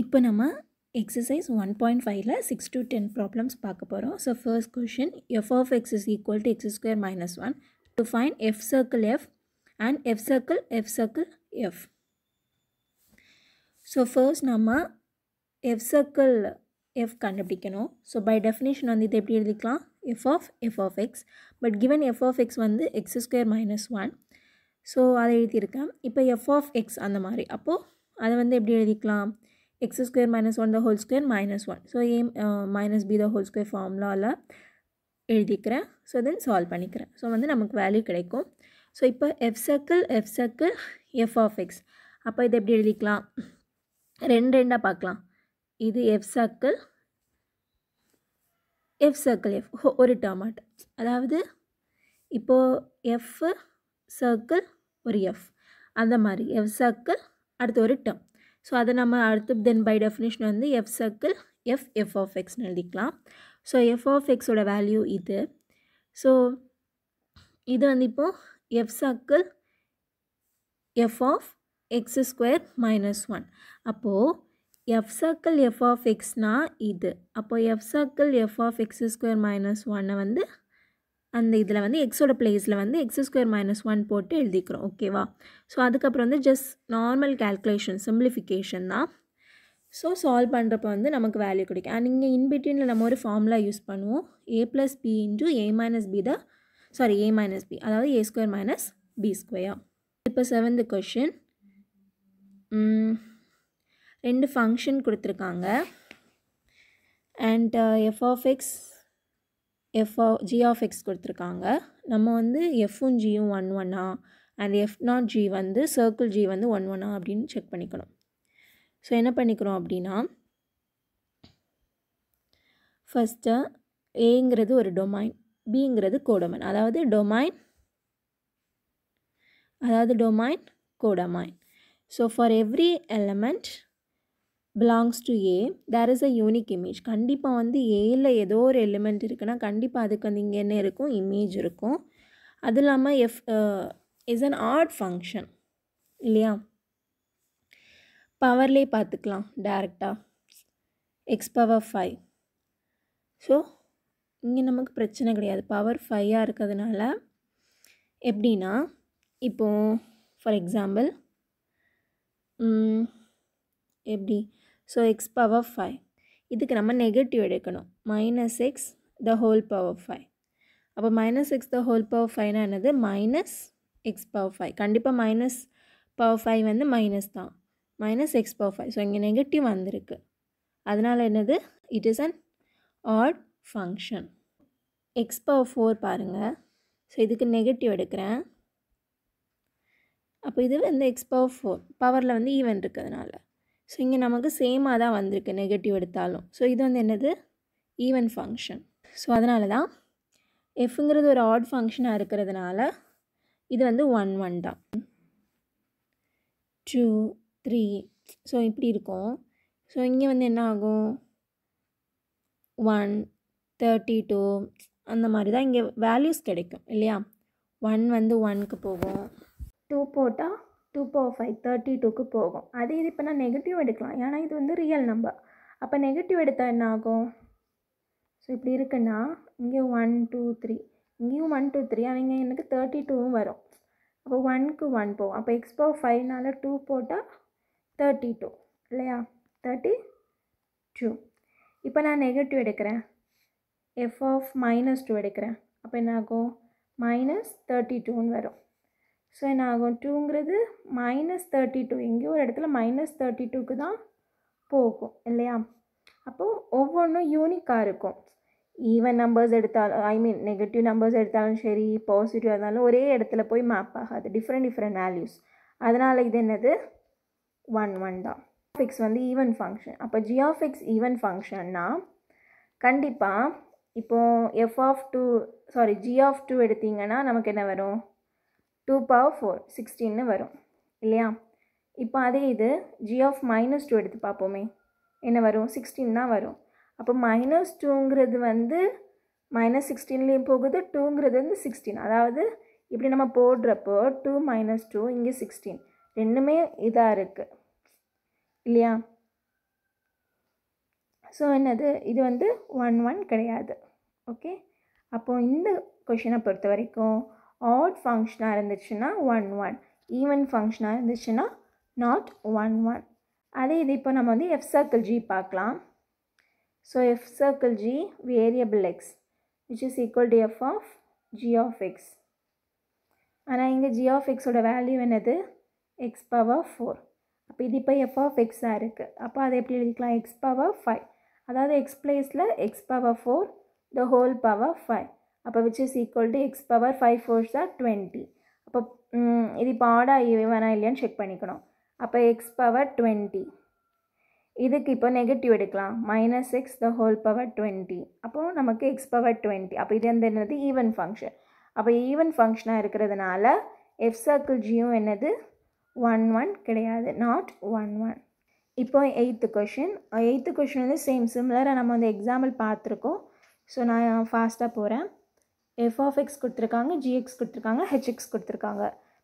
இப்போ நம்ம exercise one point ஃபைவ்ல சிக்ஸ் டு டென் ப்ராப்ளம்ஸ் பார்க்க போகிறோம் so first question f of x is equal to x square minus one to find f circle f and f circle f circle f so first நம்ம f circle f கண்டுபிடிக்கணும் so by definition வந்து இது எப்படி எழுதிக்கலாம் f of f of x but given f of x வந்து x square minus one so அதை எழுதியிருக்கேன் இப்போ எஃப் ஆஃப் எக்ஸ் அந்த மாதிரி அப்போது அதை வந்து எப்படி எழுதிக்கலாம் x square minus one the whole square minus one so a minus b the whole square ஃபார்முலாவில் எழுதிக்கிறேன் ஸோ தென் சால்வ் பண்ணிக்கிறேன் ஸோ வந்து நமக்கு வேல்யூ கிடைக்கும் ஸோ இப்போ f circle f circle f of x அப்போ இதை எப்படி எழுதிக்கலாம் ரெண்டு ரெண்டாக பார்க்கலாம் இது f circle f circle f ஒரு டமாட் அதாவது இப்போது எஃப் சர்க்கிள் ஒரு எஃப் அந்த மாதிரி எஃப் சர்க்கிள் அடுத்து ஒரு டேர்ம் ஸோ அதை நம்ம அடுத்து தென் பை டெஃபினேஷன் வந்து f circle f f of எக்ஸ்னு எழுதிக்கலாம் ஸோ எஃப் ஆஃப் எக்ஸோட வேல்யூ இது ஸோ இது வந்து இப்போது f circle f of x square minus one அப்போது எஃப் சர்க்கிள் எஃப் ஆஃப் எக்ஸ்னால் இது அப்போது f circle f of x square minus ஒன்னை வந்து அந்த இதில் வந்து எக்ஸோட பிளேஸில் வந்து எக்ஸ் ஸ்கொயர் மைனஸ் ஒன் போட்டு எழுதிக்கிறோம் ஓகேவா ஸோ அதுக்கப்புறம் வந்து ஜஸ்ட் நார்மல் கேல்குலேஷன் சிம்பிளிஃபிகேஷன் தான் ஸோ சால்வ் பண்ணுறப்ப வந்து நமக்கு வேல்யூ கிடைக்கும் அண்ட் இங்கே இன்பிட்வீனில் நம்ம ஒரு ஃபார்முலா யூஸ் பண்ணுவோம் a plus b into a minus b the sorry a minus b அதாவது a square minus b square இப்போ செவன்த் கொஷின் ரெண்டு ஃபங்க்ஷன் கொடுத்துருக்காங்க and f uh, of x f g of x கொடுத்துருக்காங்க நம்ம வந்து எஃப்பும் ஜியும் ஒன் ஒன்னா அண்ட் எஃப் நாட் ஜி வந்து சர்க்கிள் ஜி வந்து ஒன் ஒன்னா அப்படின்னு செக் பண்ணிக்கணும் ஸோ என்ன பண்ணிக்கிறோம் அப்படின்னா ஃபஸ்ட்டு ஏங்கிறது ஒரு டொமைன் பிங்கிறது கோடமைன் அதாவது டொமைன் அதாவது domain codomain so for every element belongs to a there is a unique image கண்டிப்பாக வந்து ஏயில் ஏதோ ஒரு எலிமெண்ட் இருக்குன்னா கண்டிப்பாக அதுக்கு வந்து இங்கே என்ன இருக்கும் இமேஜ் இருக்கும் அது இல்லாமல் f is an odd function இல்லையா பவர்லே பார்த்துக்கலாம் டேரெக்டாக எக்ஸ் பவர் ஃபைவ் ஸோ இங்கே நமக்கு பிரச்சனை கிடையாது பவர் ஃபைவாக இருக்கிறதுனால எப்படின்னா இப்போது ஃபார் எக்ஸாம்பிள் எப்படி ஸோ எக்ஸ் பவர் ஃபைவ் இதுக்கு நம்ம நெகட்டிவ் எடுக்கணும் minus x the whole power five அப்போ minus x the whole power ஃபைவ்னா என்னது மைனஸ் எக்ஸ் பவர் ஃபைவ் கண்டிப்பாக மைனஸ் பவர் ஃபைவ் வந்து மைனஸ் தான் minus x power five so இங்கே நெகட்டிவ் வந்திருக்கு அதனால் என்னது it is an odd function x power four பாருங்கள் ஸோ இதுக்கு நெகட்டிவ் எடுக்கிறேன் அப்போ இது வந்து எக்ஸ் பவர் ஃபோர் பவரில் வந்து ஈவன் இருக்கிறதுனால ஸோ இங்கே நமக்கு சேமாக தான் வந்திருக்கு நெகட்டிவ் எடுத்தாலும் ஸோ இது வந்து என்னது ஈவன் ஃபங்க்ஷன் ஸோ அதனால தான் எஃப்ங்கிறது ஒரு ஆட் ஃபங்க்ஷனாக இருக்கிறதுனால இது வந்து ஒன் ஒன் தான் டூ த்ரீ ஸோ இப்படி இருக்கும் ஸோ இங்கே வந்து என்ன ஆகும் ஒன் தேர்ட்டி டூ அந்த மாதிரி தான் இங்கே வேல்யூஸ் கிடைக்கும் இல்லையா ஒன் வந்து ஒன்க்கு போகும் டூ போட்டால் டூ பவர் ஃபைவ் தேர்ட்டி டூக்கு போகும் அதே இது இப்போ நான் நெகட்டிவ் எடுக்கலாம் ஏன்னா இது வந்து ரியல் நம்பர் அப்போ நெகட்டிவ் எடுத்தால் என்ன ஆகும் ஸோ இப்படி இருக்குன்னா இங்கே ஒன் டூ த்ரீ இங்கேயும் ஒன் டூ த்ரீ ஆனால் இங்கே எனக்கு தேர்ட்டி டூவும் வரும் அப்போ ஒன்க்கு ஒன் போகும் அப்போ எக்ஸ் பவர் ஃபைவ்னால டூ போட்டால் தேர்ட்டி டூ இல்லையா தேர்ட்டி டூ இப்போ நான் நெகட்டிவ் எடுக்கிறேன் எஃப் ஆஃப் மைனஸ் டூ எடுக்கிறேன் அப்போ என்ன ஆகும் மைனஸ் தேர்ட்டி டூன்னு வரும் ஸோ என்ன ஆகும் டூங்கிறது மைனஸ் தேர்ட்டி டூ எங்கேயோ ஒரு இடத்துல மைனஸ் தேர்ட்டி டூக்கு தான் போகும் இல்லையா அப்போது ஒவ்வொன்றும் யூனிக்காக இருக்கும் ஈவன் நம்பர்ஸ் எடுத்தாலும் ஐ மீன் நெகட்டிவ் நம்பர்ஸ் எடுத்தாலும் சரி பாசிட்டிவ் இருந்தாலும் ஒரே இடத்துல போய் மேப் ஆகாது டிஃப்ரெண்ட் டிஃப்ரெண்ட் வேல்யூஸ் அதனால் இது என்னது ஒன் ஒன் தான் ஃபிக்ஸ் வந்து ஈவன் ஃபங்க்ஷன் அப்போ ஜிஆஃபிக்ஸ் ஈவன் ஃபங்க்ஷன்னா கண்டிப்பாக இப்போது f of two sorry g of two எடுத்தீங்கன்னா நமக்கு என்ன வரும் டூ பவர் ஃபோர் சிக்ஸ்டீன்னு வரும் இல்லையா இப்போ அதே இது ஜி ஆஃப் மைனஸ் டூ எடுத்து பார்ப்போமே என்ன வரும் சிக்ஸ்டீன் தான் வரும் அப்போ மைனஸ் டூங்கிறது வந்து மைனஸ் சிக்ஸ்டீன்லேயும் போகுது டூங்கிறது வந்து சிக்ஸ்டீன் அதாவது இப்படி நம்ம போடுறப்போ டூ மைனஸ் டூ இங்கே சிக்ஸ்டீன் ரெண்டுமே இதாக இருக்குது இல்லையா ஸோ என்னது இது வந்து ஒன் ஒன் கிடையாது ஓகே அப்போது இந்த கொஷினை பொறுத்த வரைக்கும் ஆட் ஃபங்க்ஷனாக இருந்துச்சுன்னா ஒன் ஒன் ஈவன் ஃபங்க்ஷனாக இருந்துச்சுன்னா நாட் ஒன் ஒன் அதே இது இப்போ நம்ம வந்து எஃப் சர்க்கிள் ஜி பார்க்கலாம் so f circle g variable x which is equal to f of g of x ஆனால் இங்கே ஜி ஆஃப் எக்ஸோட வேல்யூ என்னது எக்ஸ் பவர் ஃபோர் அப்போ இது இப்போ எஃப் ஆஃப் எக்ஸாக இருக்குது அப்போ அதை எப்படி எழுதிக்கலாம் எக்ஸ் பவர் ஃபைவ் அதாவது எக்ஸ் பிளேஸில் x power four the whole power five അപ്പോൾ which is equal to x power five fours are twenty അപ്പോൾ ഇത് வேணாம் இல்லையான்னு செக் பண்ணிக்கணும் அப்போ எக்ஸ் பவர் டுவெண்ட்டி இதுக்கு இப்போ நெகட்டிவ் எடுக்கலாம் minus x the whole power twenty அப்போ நமக்கு எக்ஸ் பவர் டுவெண்ட்டி அப்போ இது எந்த என்னது ஈவன் ஃபங்க்ஷன் அப்போ ஈவன் ஃபங்க்ஷனாக இருக்கிறதுனால எஃப் சர்க்கிள் ஜியும் என்னது ஒன் ஒன் கிடையாது நாட் ஒன் ஒன் இப்போ எயித்து கொஷின் எயித்து கொஷின் வந்து சேம் சிம்லராக நம்ம வந்து எக்ஸாம்பிள் பார்த்துருக்கோம் ஸோ நான் ஃபாஸ்ட்டாக போகிறேன் எஃப் ஆஃப் எக்ஸ் கொடுத்துருக்காங்க ஜிஎக்ஸ் கொடுத்துருக்காங்க ஹெச்எக்ஸ் கொடுத்துருக்காங்க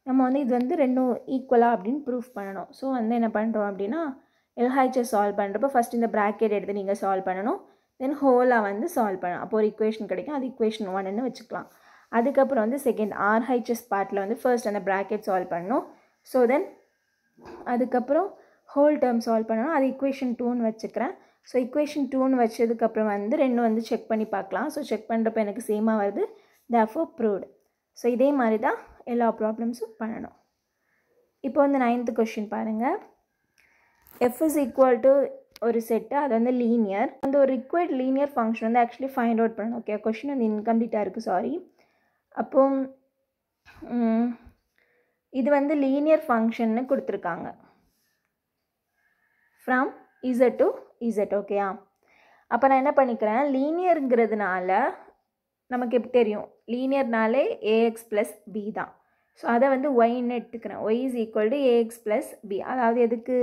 நம்ம வந்து இது வந்து ரெண்டும் ஈக்குவலாக அப்படின்னு ப்ரூஃப் பண்ணணும் ஸோ வந்து என்ன பண்ணுறோம் அப்படின்னா எல்ஹைச்சை சால்வ் பண்ணுறப்போ ஃபஸ்ட் இந்த ப்ராக்கெட் எடுத்து நீங்கள் சால்வ் பண்ணணும் தென் ஹோலாக வந்து சால்வ் பண்ணணும் அப்போ ஒரு இக்குவேஷன் கிடைக்கும் அது இக்குவேஷன் ஒன்னு வச்சுக்கலாம் அதுக்கப்புறம் வந்து செகண்ட் ஆர்ஹைச்சஸ் பார்ட்டில் வந்து ஃபர்ஸ்ட் அந்த ப்ராக்கெட் சால்வ் பண்ணணும் ஸோ தென் அதுக்கப்புறம் ஹோல் டேர்ம் சால்வ் பண்ணணும் அது இக்குவேஷன் டூன்னு வச்சுக்கிறேன் ஸோ இக்குவேஷன் டூன்னு வச்சதுக்கப்புறம் வந்து ரெண்டும் வந்து செக் பண்ணி பார்க்கலாம் ஸோ செக் பண்ணுறப்ப எனக்கு சேமாக வருது தேஃபோ ப்ரூவ்டு ஸோ இதே மாதிரி தான் எல்லா ப்ராப்ளம்ஸும் பண்ணணும் இப்போ வந்து நைன்த்து கொஷின் பாருங்கள் எஃப் இஸ் ஈக்குவல் டு ஒரு செட்டு அது வந்து லீனியர் அந்த ஒரு ரிக்வயர்ட் லீனியர் ஃபங்க்ஷன் வந்து ஆக்சுவலி ஃபைண்ட் அவுட் பண்ணணும் ஓகே கொஷின் வந்து இன்கம்ப்ளீட்டாக இருக்குது சாரி அப்போ இது வந்து லீனியர் ஃபங்க்ஷன்னு கொடுத்துருக்காங்க ஃப்ரம் இசட் டு இசட் ஓகேயா அப்போ நான் என்ன பண்ணிக்கிறேன் லீனியருங்கிறதுனால நமக்கு எப்படி தெரியும் லீனியர்னாலே ஏஎக்ஸ் ப்ளஸ் பி தான் ஸோ அதை வந்து ஒய்ன்னு எடுத்துக்கிறேன் y is equal to a x plus b அதாவது எதுக்கு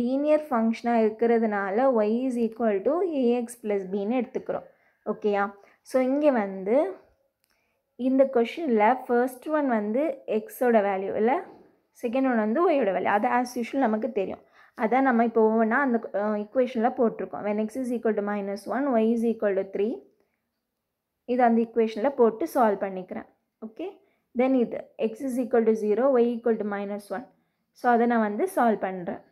லீனியர் ஃபங்க்ஷனாக இருக்கிறதுனால y is equal to a x plus பின்னு எடுத்துக்கிறோம் ஓகேயா ஸோ இங்கே வந்து இந்த கொஷனில் ஃபர்ஸ்ட் ஒன் வந்து எக்ஸோட வேல்யூ இல்லை செகண்ட் ஒன் வந்து ஒய்யோட வேல்யூ அது ஆஸ் யூஷுவல் நமக்கு தெரியும் அதான் நம்ம இப்போ ஒவ்வொன்றா அந்த இக்குவேஷனில் போட்டிருக்கோம் when x is equal to minus one y is equal to three இது அந்த இக்குவேஷனில் போட்டு சால்வ் பண்ணிக்கிறேன் ஓகே தென் இது x is equal to zero y equal to minus one so அதை நான் வந்து சால்வ் பண்ணுறேன்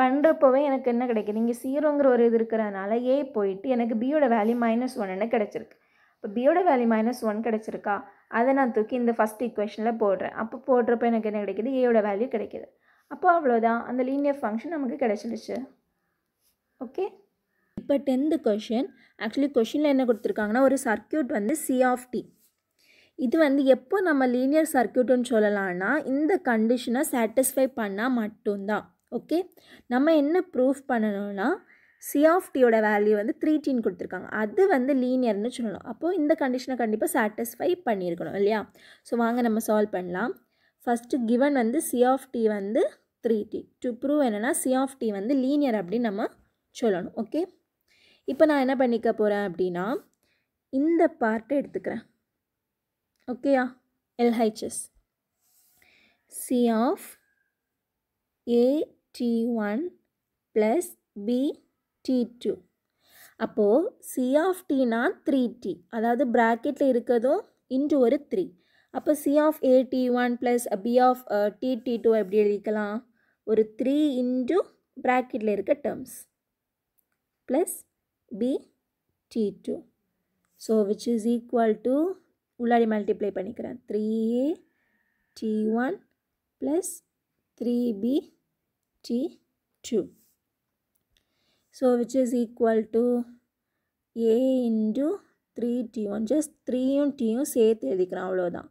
பண்ணுறப்பவே எனக்கு என்ன கிடைக்குது இங்கே ஜீரோங்கிற ஒரு இது இருக்கிறதுனால ஏ போயிட்டு எனக்கு பியோட வேல்யூ மைனஸ் ஒன்னு கிடச்சிருக்கு இப்போ பியோட வேல்யூ மைனஸ் ஒன் கிடச்சிருக்கா அதை நான் தூக்கி இந்த ஃபஸ்ட் இக்குவேஷனில் போடுறேன் அப்போ போடுறப்ப எனக்கு என்ன கிடைக்கிது ஏயோட வேல்யூ கிடைக்கிது அப்போ அவ்வளோதான் அந்த லீனியர் ஃபங்க்ஷன் நமக்கு கிடச்சிடுச்சு ஓகே இப்போ டென்த்து கொஷின் ஆக்சுவலி கொஷினில் என்ன கொடுத்துருக்காங்கன்னா ஒரு சர்க்கியூட் வந்து சி ஆஃப் டி இது வந்து எப்போ நம்ம லீனியர் சர்க்கியூட்னு சொல்லலான்னா இந்த கண்டிஷனை சாட்டிஸ்ஃபை பண்ணால் மட்டும்தான் ஓகே நம்ம என்ன ப்ரூஃப் பண்ணணும்னா சி ஆஃப் டியோட வேல்யூ வந்து த்ரீ டீன் கொடுத்துருக்காங்க அது வந்து லீனியர்னு சொல்லணும் அப்போது இந்த கண்டிஷனை கண்டிப்பாக சாட்டிஸ்ஃபை பண்ணியிருக்கணும் இல்லையா ஸோ வாங்க நம்ம சால்வ் பண்ணலாம் ஃபஸ்ட்டு கிவன் வந்து சி ஆஃப் டி வந்து த்ரீ டி டு ப்ரூவ் என்னென்னா சி ஆஃப் டி வந்து லீனியர் அப்படின்னு நம்ம சொல்லணும் ஓகே இப்போ நான் என்ன பண்ணிக்க போகிறேன் அப்படின்னா இந்த பார்ட்டை எடுத்துக்கிறேன் ஓகேயா LHS c of a t one plus b t two அப்போது சி ஆஃப் டீனா த்ரீ டி அதாவது ப்ராக்கெட்டில் இருக்கிறதும் இன்ட்டு ஒரு த்ரீ அப்போ c of a t one plus b of t t two எப்படி எழுதிக்கலாம் ஒரு த்ரீ இன்ட்டு ப்ராக்கெட்டில் இருக்க terms plus B T2. So which is equal to Ulari multiply panikran 3 T T1 plus 3B T2. So which is equal to A into 3 T1. Just 3 and T1 say the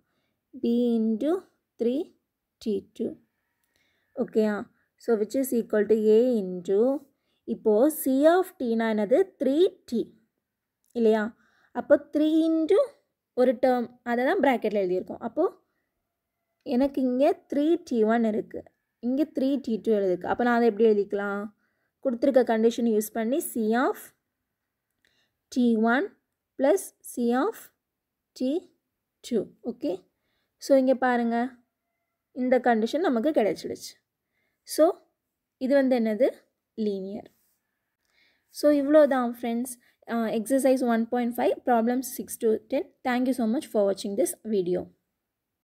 B into 3 T2. Okay. So which is equal to A into இப்போது c of T என்னது three t இல்லையா அப்போ three இன்று ஒரு term அதை தான் ப்ராக்கெட்டில் எழுதியிருக்கோம் அப்போது எனக்கு இங்கே த்ரீ இருக்கு ஒன் இருக்குது இங்கே த்ரீ டி டூ அப்போ நான் அதை எப்படி எழுதிக்கலாம் கொடுத்துருக்க condition யூஸ் பண்ணி c of T1 one plus c of t two okay so இங்கே பாருங்கள் இந்த கண்டிஷன் நமக்கு கிடச்சிடுச்சு ஸோ இது வந்து என்னது linear So, friends, uh, exercise 1.5, problems 6 to 10. Thank you so much for watching this video.